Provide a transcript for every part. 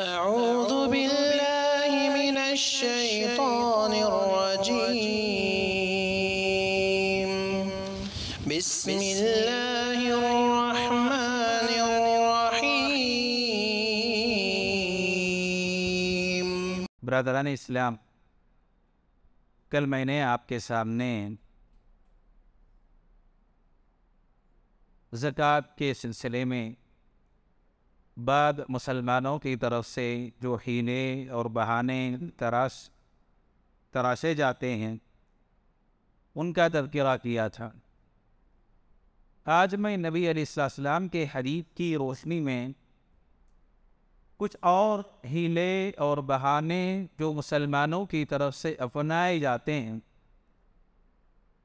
أعوذ بالله من الشيطان الرجيم بسم الله الرحمن الرحيم برادران اسلام कल آپ کے سامنے ज़क़़त کے सिलसिले میں बाद मुसलमानों की तरफ से जो हीने और बहाने तराश तराशे जाते हैं उनका तबकरा किया था आज मैं नबी अलैहिस्सलाम के हदीब की रोशनी में कुछ और हीले और बहाने जो मुसलमानों की तरफ से अपनाए जाते हैं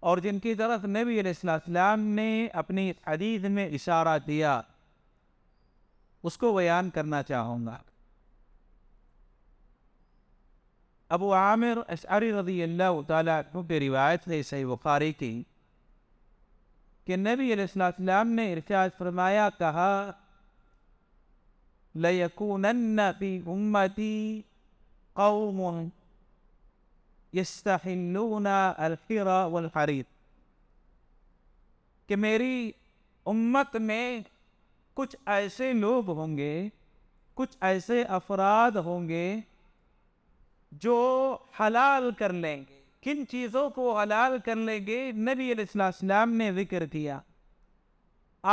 और जिनकी तरफ नबी अलैहिस्सलाम ने अपनी हदीद में इशारा दिया اس کو بیان کرنا چاہوں گا ابو عامر اشعری رضی اللہ تعالیٰ عنہ کی روایت ہے صحیح بخاری کی کہ نبی علیہ السلام نے ارشاد فرمایا کہا لَيَكُونَنَّ فِي أُمَّتِي قَوْمٌ يَسْتَحِلُّونَ الْخِرَ وَالْحَرِيْتِ کہ میری امت میں कुछ ऐसे लोग होंगे कुछ ऐसे अफराद होंगे जो हलाल कर लेंगे किन चीज़ों को हलाल कर लेंगे नबी अलैहिस्सलाम ने जिक्र किया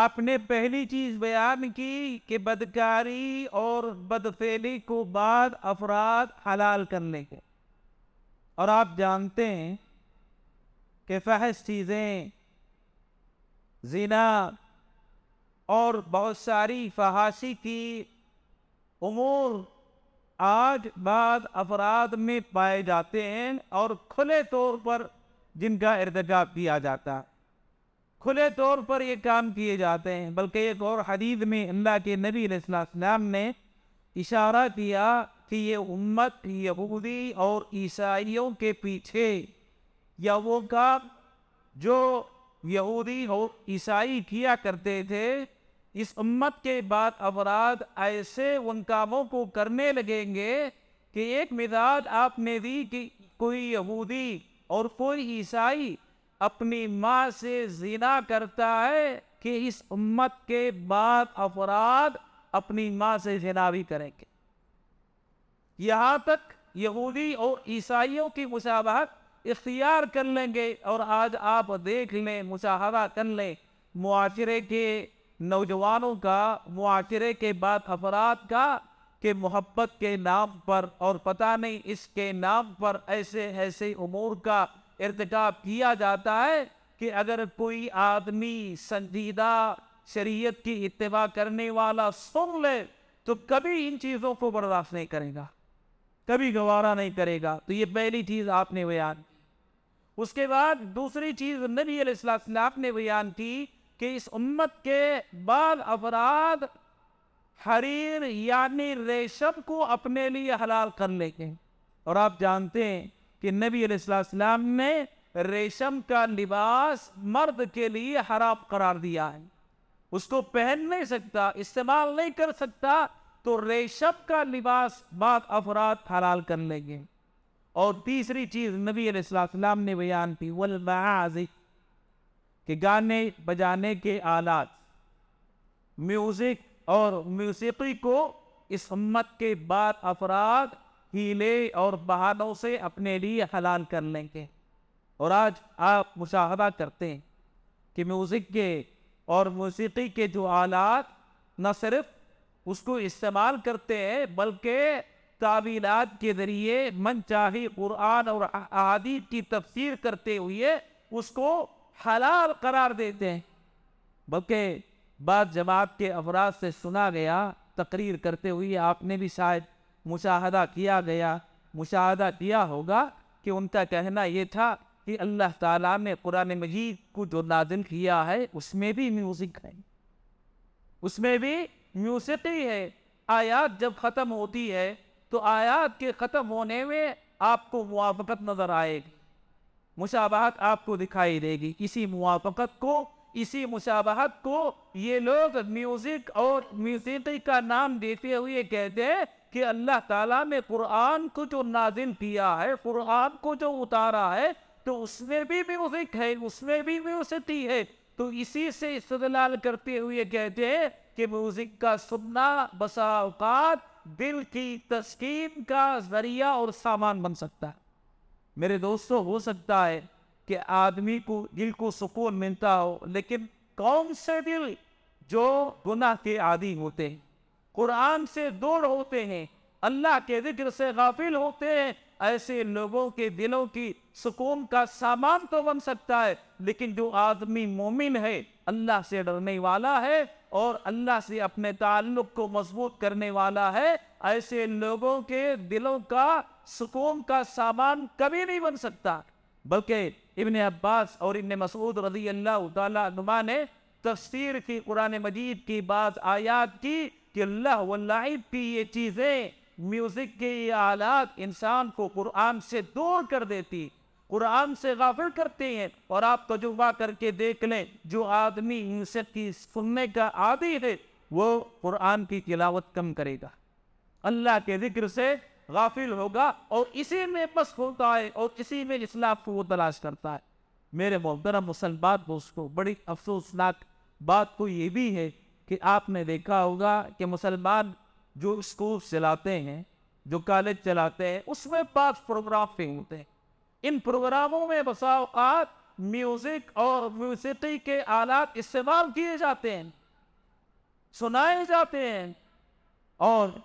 आपने पहली चीज़ बयान की कि बदकारी और बदफेली को बाद अफराद हलाल कर लेंगे और आप जानते हैं कि फहस चीज़ें जीना और बहुत सारी फहासी की उमूर आज बाद अफराद में पाए जाते हैं और खुले तौर पर जिनका इरतकाब किया जाता है खुले तौर पर ये काम किए जाते हैं बल्कि एक और हदीद में अल्लाह के नबी नबीम ने इशारा किया कि ये उम्मत यहूदी और ईसाइयों के पीछे या वो काम जो यहूदी और ईसाई किया करते थे इस उम्मत के बाद अवराध ऐसे उन कामों को करने लगेंगे कि एक मिजाज आपने दी कि कोई यहूदी और कोई ईसाई अपनी माँ से जीना करता है कि इस उम्मत के बाद अफराद अपनी माँ से जीना भी करेंगे यहाँ तक यहूदी और ईसाइयों की मुशाबहत इख्तियार कर लेंगे और आज आप देख लें मुशाहरा कर लें माशरे के नौजवानों का मुआरे के बाद अफराद का कि मोहब्बत के नाम पर और पता नहीं इसके नाम पर ऐसे ऐसे उमूर का इरतकाब किया जाता है कि अगर कोई आदमी संजीदा शरीयत की इतवा करने वाला सुन ले तो कभी इन चीज़ों को बर्दाश्त नहीं करेगा कभी गवारा नहीं करेगा तो ये पहली चीज़ आपने बयान उसके बाद दूसरी चीज़ नबी ने बयान की कि इस उम्मत के बाद अफराद हरीर यानी रेशम को अपने लिए हलाल कर लेंगे और आप जानते हैं कि नबी अलैहिस्सलाम ने रेशम का लिबास मर्द के लिए हराम करार दिया है उसको पहन नहीं सकता इस्तेमाल नहीं कर सकता तो रेशम का लिबास बाद अफराद हलाल कर लेंगे और तीसरी चीज़ नबी अलैहिस्सलाम ने बयान की वल कि गाने बजाने के आलात म्यूज़िक और म्यूसी को इस हम्मत के बाद अफराद हीले और बहानों से अपने लिए हलाल कर लेंगे और आज आप मुशाहदा करते हैं कि म्यूज़िक के और मौसीकी के जो आलात न सिर्फ उसको इस्तेमाल करते हैं बल्कि तावीलात के ज़रिए मन चाहे कुरान और आदि की तफसीर करते हुए उसको हलाल करार देते हैं बल्कि बाद जब आपके अफराज से सुना गया तकरीर करते हुए आपने भी शायद मुशाहदा किया गया मुशाहदा किया होगा कि उनका कहना ये था कि अल्लाह ताला ने कुरान मजीद को जो नाजिल किया है उसमें भी म्यूज़िक है उसमें भी म्यूज़िक ही है आयात जब ख़त्म होती है तो आयात के ख़त्म होने में आपको मुआफ़त नज़र आएगी मुशाबहत आपको दिखाई देगी इसी मुआफ़त को इसी मुशाबहत को ये लोग म्यूज़िक और म्यूजिक का नाम देते हुए कहते हैं कि अल्लाह ताला ने कुरान को जो नाजिल किया है कुरान को जो उतारा है तो उसमें भी म्यूज़िक है उसमें भी म्यूसिटी है तो इसी से इस्तलाल करते हुए कहते हैं कि म्यूज़िक का सुनना बसाओकात दिल की तस्कीन का जरिया और सामान बन सकता है मेरे दोस्तों हो सकता है कि आदमी को दिल को सुकून मिलता हो लेकिन कौन से दिल जो गुनाह के आदि होते हैं कुरान से दूर होते हैं अल्लाह के जिक्र से गाफिल होते हैं ऐसे लोगों के दिलों की सुकून का सामान तो बन सकता है लेकिन जो आदमी मोमिन है अल्लाह से डरने वाला है और अल्लाह से अपने ताल्लुक को मजबूत करने वाला है ऐसे लोगों के दिलों का सुकून का सामान कभी नहीं बन सकता बल्कि इबन अब्बास और इबन मसूद रजी अल्लाह तुमा ने तफसीर की कुरान मजीद की बात आयात की कि अल्लाह वल्लाइब की ये चीज़ें म्यूज़िक के ये आलात इंसान को कुरान से दूर कर देती कुरान से गाफिल करते हैं और आप तजुर्बा करके देख लें जो आदमी म्यूज़िक की सुनने का आदि है वो कुरान की तिलावत कम करेगा अल्लाह के ज़िक्र से गाफिल होगा और इसी में बस होता है और इसी में इस्लाम को वो तलाश करता है मेरे मोहतरम मुसलमान दोस्तों बड़ी अफसोसनाक बात तो ये भी है कि आपने देखा होगा कि मुसलमान जो स्कूल चलाते हैं जो कॉलेज चलाते हैं उसमें पाँच प्रोग्राम भी होते हैं इन प्रोग्रामों में बसाओत म्यूज़िक और म्यूसिटी के आलात इस्तेमाल किए जाते हैं सुनाए जाते हैं और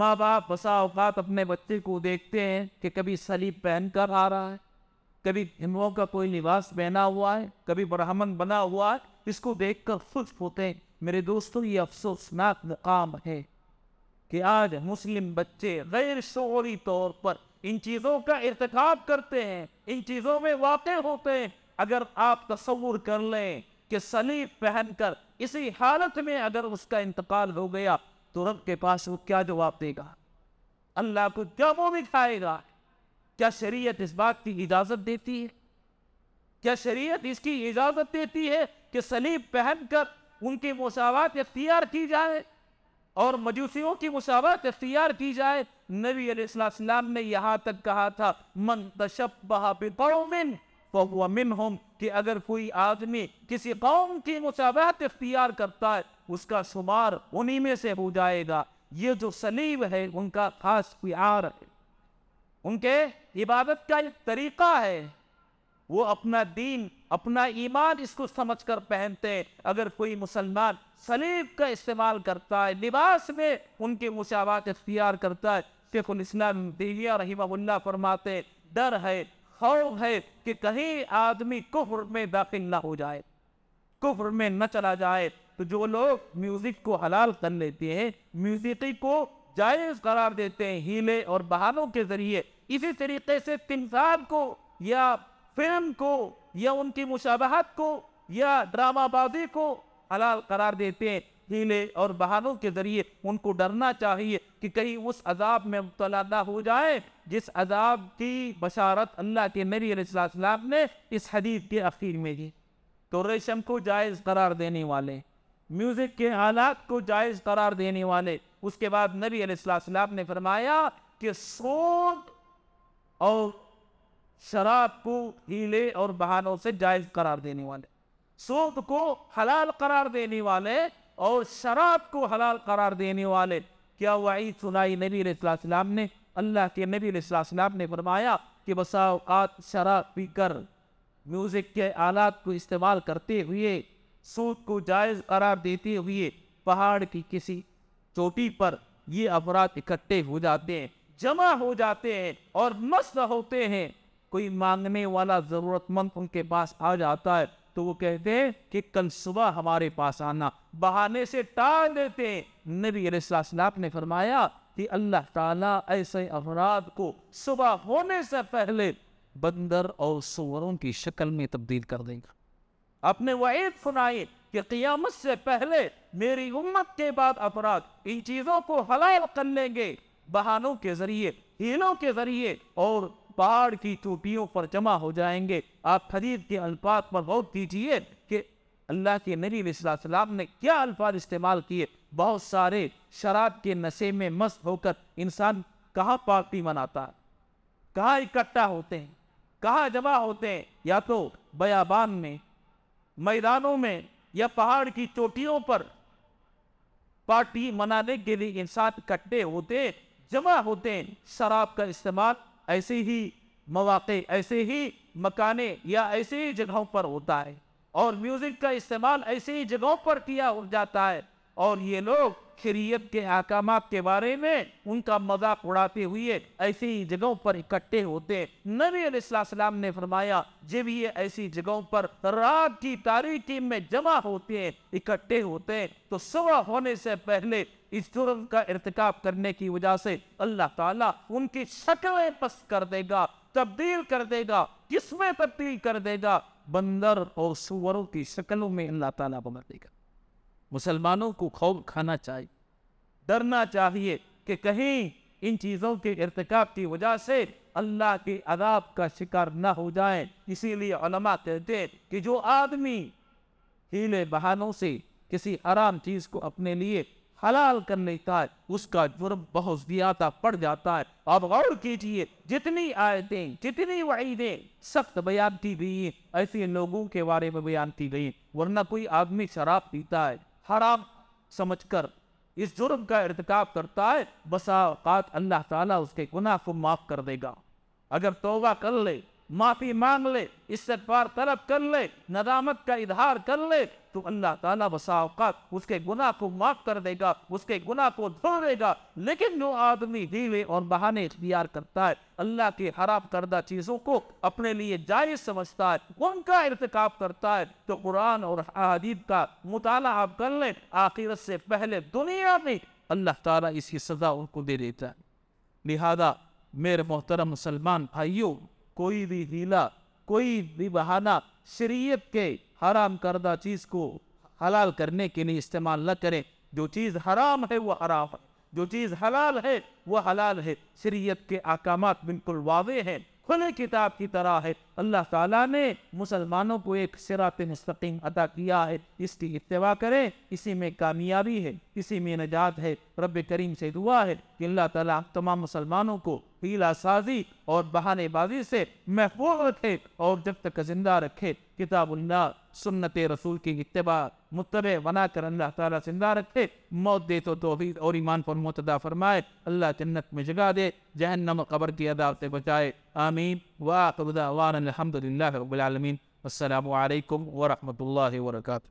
माँ बाप बसा अवकात अपने बच्चे को देखते हैं कि कभी सलीब पहन कर आ रहा है कभी हिंदुओं का कोई लिबास पहना हुआ है कभी ब्राह्मण बना हुआ है इसको देख कर खुश होते हैं मेरे दोस्तों ये अफसोसनाक मुकाम है कि आज मुस्लिम बच्चे गैर शोरी तौर पर इन चीज़ों का इरतकब करते हैं इन चीज़ों में वाक़ होते हैं अगर आप तस्वूर कर लें कि सलीब पहन कर इसी हालत में अगर उसका इंतकाल हो गया तो रब के पास वो क्या जवाब देगा अल्लाह को क्या मुँह दिखाएगा क्या शरीयत इस बात की इजाज़त देती है क्या शरीयत इसकी इजाज़त देती है कि सलीब पहन कर उनकी मसावत अख्तियार की जाए और मजूसियों की मसावत अख्तियार की जाए नबी सलाम ने यहाँ तक कहा था मन तशबिन मिन कि अगर कोई आदमी किसी कौम की मसावत अख्तियार करता है उसका शुमार उन्हीं में से हो जाएगा ये जो सलीब है उनका खास प्यार है उनके इबादत का एक तरीका है वो अपना दीन अपना ईमान इसको समझकर पहनते हैं अगर कोई मुसलमान सलीब का इस्तेमाल करता है लिबास में उनके मुशावात इख्तियार करता है शेखुल इस्लाम दिया रहीमल्ला फरमाते डर है खौफ है कि कहीं आदमी कुफर में दाखिल ना हो जाए कुफर में न चला जाए तो जो लोग म्यूजिक को हलाल कर लेते हैं म्यूजिक को जायज करार देते हैं हीले और बहानों के जरिए इसी तरीके से तिमसाद को या फिल्म को या उनकी मुशाबहत को या ड्रामाबाजी को हलाल करार देते हैं हीले और बहानों के ज़रिए उनको डरना चाहिए कि कहीं उस अजाब में मुबला ना हो जाए जिस अजाब की बशारत अल्लाह के नबी ने इस हदीब के अखीर में दी तो रेशम को जायज़ करार देने वाले म्यूज़िक के हालात को जायज़ करार देने वाले उसके बाद नबी अलैहिस्सलाम ने फरमाया कि सोच और शराब को हीले और बहानों से जायज़ करार देने वाले सोद को हलाल करार देने वाले और शराब को हलाल करार देने वाले क्या वही सुनाई नबी अलैहिस्सलाम ने अल्लाह के नबी अलैहिस्सलाम ने फरमाया कि बसाओकात शराब पीकर म्यूज़िक के आलात को इस्तेमाल करते हुए सूद को जायज़ करार देते हुए पहाड़ की किसी चोटी पर ये अपराध इकट्ठे हो जाते हैं जमा हो जाते हैं और मस्त होते हैं कोई मांगने वाला ज़रूरतमंद उनके पास आ जाता है तो वो कहते हैं कि कल सुबह हमारे पास आना बहाने से टाल देते हैं नबी अलैहिस्सलाम ने फरमाया कि अल्लाह ताला ऐसे अफराद को सुबह होने से पहले बंदर और सुअरों की शक्ल में तब्दील कर देगा अपने वायद सुनाए कि क़ियामत से पहले मेरी उम्मत के बाद अफराद इन चीज़ों को हलाल कर लेंगे बहानों के ज़रिए हीलों के ज़रिए और पहाड़ की चोटियों पर जमा हो जाएंगे आप खरीद के अल्फाज पर गौर कीजिए कि अल्लाह के नबी वसलाम ने क्या अल्फाज इस्तेमाल किए बहुत सारे शराब के नशे में मस्त होकर इंसान कहाँ पार्टी मनाता है कहाँ इकट्ठा होते हैं कहाँ जमा होते हैं या तो बयाबान में मैदानों में या पहाड़ की चोटियों पर पार्टी मनाने के लिए इंसान इकट्ठे होते जमा होते शराब का इस्तेमाल ऐसे ही मौाक़े ऐसे ही मकाने या ऐसे ही जगहों पर होता है और म्यूज़िक का इस्तेमाल ऐसे ही जगहों पर किया जाता है और ये लोग शरीयत के अहकाम के बारे में उनका मजाक उड़ाते हुए ऐसी ही जगहों पर इकट्ठे होते नबी अलैहिस्सलाम ने फरमाया जब ये ऐसी जगहों पर रात की तारीखी में जमा होते हैं इकट्ठे होते हैं तो सुबह होने से पहले इस जुर्म का इरतकाब करने की वजह से अल्लाह ताला उनकी शक्लें पस कर देगा तब्दील कर देगा किसमें तब्दील कर देगा बंदर और सुअरों की शक्लों में अल्लाह ताला बदल देगा मुसलमानों को खौफ खाना चाहिए डरना चाहिए कि कहीं इन चीज़ों के इरतकब की वजह से अल्लाह के अदाब का शिकार न हो जाए इसीलिए कहते हैं कि जो आदमी हीले बहानों से किसी आराम चीज़ को अपने लिए हलाल कर लेता है उसका जुर्म बहुत ज्यादा पड़ जाता है अब गौर कीजिए जितनी आयतें जितनी वाइदें सख्त बयान की गई ऐसे लोगों के बारे में बयान की गई वरना कोई आदमी शराब पीता है हराम समझकर इस जुर्म का इरतकाब करता है बसा अवकात अल्लाह ताला उसके गुनाह को माफ़ कर देगा अगर तोबा कर ले माफ़ी मांग ले इससे पार तलब कर ले नदामत का इजहार कर ले तो अल्लाह ताला बसाओकात उसके गुनाह को माफ़ कर देगा उसके गुनाह को धो देगा लेकिन जो आदमी दीवे और बहाने इख्तियार करता है अल्लाह के हराम करदा चीज़ों को अपने लिए जायज़ समझता है उनका इरतकाब करता है तो कुरान और अदीब का मुताल आप कर लें आखिरत से पहले दुनिया में अल्लाह ताला इसकी सज़ा उनको दे देता है लिहाजा मेरे मोहतरम मुसलमान भाइयों कोई भी हीला कोई भी बहाना शरीयत के हराम करदा चीज़ को हलाल करने के लिए इस्तेमाल न करें जो चीज़ हराम है वो हराम है जो चीज़ हलाल है वो हलाल है शरीयत के अहकाम बिल्कुल वावे हैं खुले किताब की तरह है अल्लाह ताला ने मुसलमानों को एक सिरात मुस्तकीम अदा किया है इसकी इतवा करें इसी में कामयाबी है इसी में नजात है रब करीम से दुआ है कि अल्लाह ताला तमाम मुसलमानों को हीला साजी और बहानेबाजी से महफूज रखे और जब तक जिंदा रखे किताबुल्ला सुन्नत रसूल की इतवा मुतरे बना कर अल्लाह ताला जिंदा रखे मौत दे तो तोहहीद और ईमान पर मुतदा फरमाए अल्लाह जन्नत में जगा दे जहन्नम कबर की अदाव से बचाए आमीन वाकबदा वान अलहमदिल्ला रबालमीन अल्लाम वरहमल वर्का